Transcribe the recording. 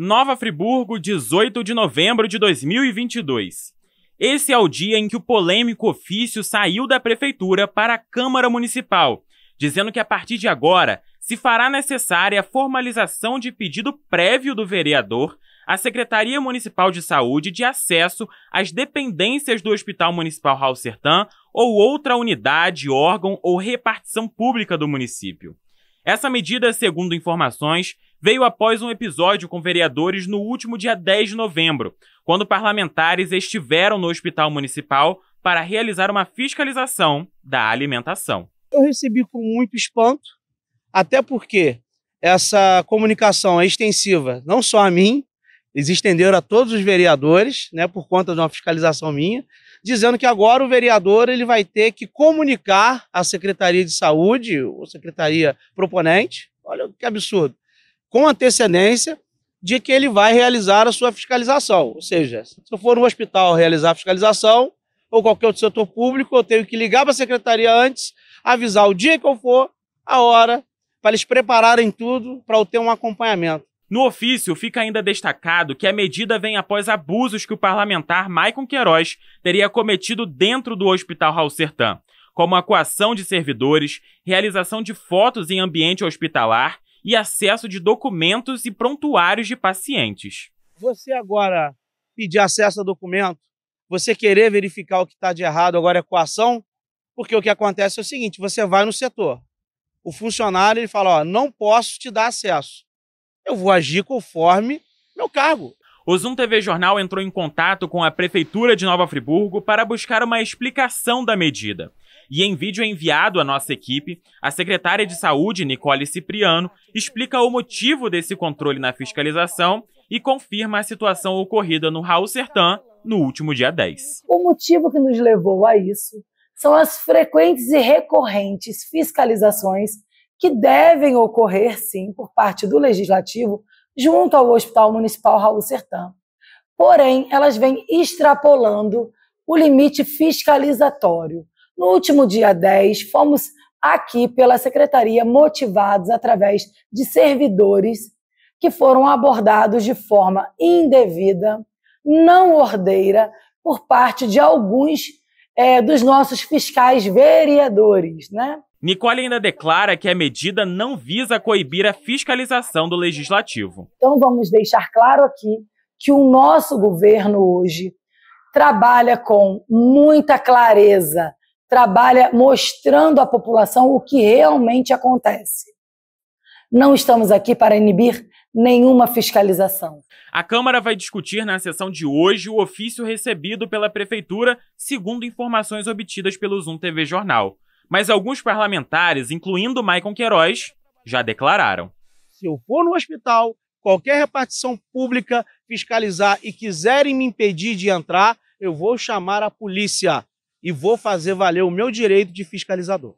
Nova Friburgo, 18 de novembro de 2022. Esse é o dia em que o polêmico ofício saiu da prefeitura para a Câmara Municipal, dizendo que a partir de agora se fará necessária a formalização de pedido prévio do vereador à Secretaria Municipal de Saúde de acesso às dependências do Hospital Municipal Raul Sertã ou outra unidade, órgão ou repartição pública do município. Essa medida, segundo informações, veio após um episódio com vereadores no último dia 10 de novembro, quando parlamentares estiveram no Hospital Municipal para realizar uma fiscalização da alimentação. Eu recebi com muito espanto, até porque essa comunicação é extensiva não só a mim, eles estenderam a todos os vereadores, né, por conta de uma fiscalização minha, dizendo que agora o vereador ele vai ter que comunicar à Secretaria de Saúde, ou Secretaria proponente, olha que absurdo, com antecedência de que ele vai realizar a sua fiscalização. Ou seja, se eu for no hospital realizar a fiscalização, ou qualquer outro setor público, eu tenho que ligar para a secretaria antes, avisar o dia que eu for, a hora, para eles prepararem tudo para eu ter um acompanhamento. No ofício, fica ainda destacado que a medida vem após abusos que o parlamentar Maicon Queiroz teria cometido dentro do Hospital Raul Sertã, como a coação de servidores, realização de fotos em ambiente hospitalar e acesso de documentos e prontuários de pacientes. Você agora pedir acesso a documento, você querer verificar o que está de errado agora é coação, porque o que acontece é o seguinte: você vai no setor, o funcionário ele fala, ó, não posso te dar acesso, eu vou agir conforme meu cargo. O Zoom TV Jornal entrou em contato com a Prefeitura de Nova Friburgo para buscar uma explicação da medida e em vídeo é enviado à nossa equipe, a secretária de Saúde, Nicole Cipriano, explica o motivo desse controle na fiscalização e confirma a situação ocorrida no Raul Sertã no último dia 10. O motivo que nos levou a isso são as frequentes e recorrentes fiscalizações que devem ocorrer, sim, por parte do Legislativo, junto ao Hospital Municipal Raul Sertã. Porém, elas vêm extrapolando o limite fiscalizatório, no último dia 10, fomos aqui pela secretaria motivados através de servidores que foram abordados de forma indevida, não ordeira, por parte de alguns é, dos nossos fiscais vereadores, né? Nicole ainda declara que a medida não visa coibir a fiscalização do legislativo. Então vamos deixar claro aqui que o nosso governo hoje trabalha com muita clareza trabalha mostrando à população o que realmente acontece. Não estamos aqui para inibir nenhuma fiscalização. A Câmara vai discutir na sessão de hoje o ofício recebido pela Prefeitura, segundo informações obtidas pelo Zoom TV Jornal. Mas alguns parlamentares, incluindo Maicon Queiroz, já declararam. Se eu for no hospital, qualquer repartição pública fiscalizar e quiserem me impedir de entrar, eu vou chamar a polícia e vou fazer valer o meu direito de fiscalizador.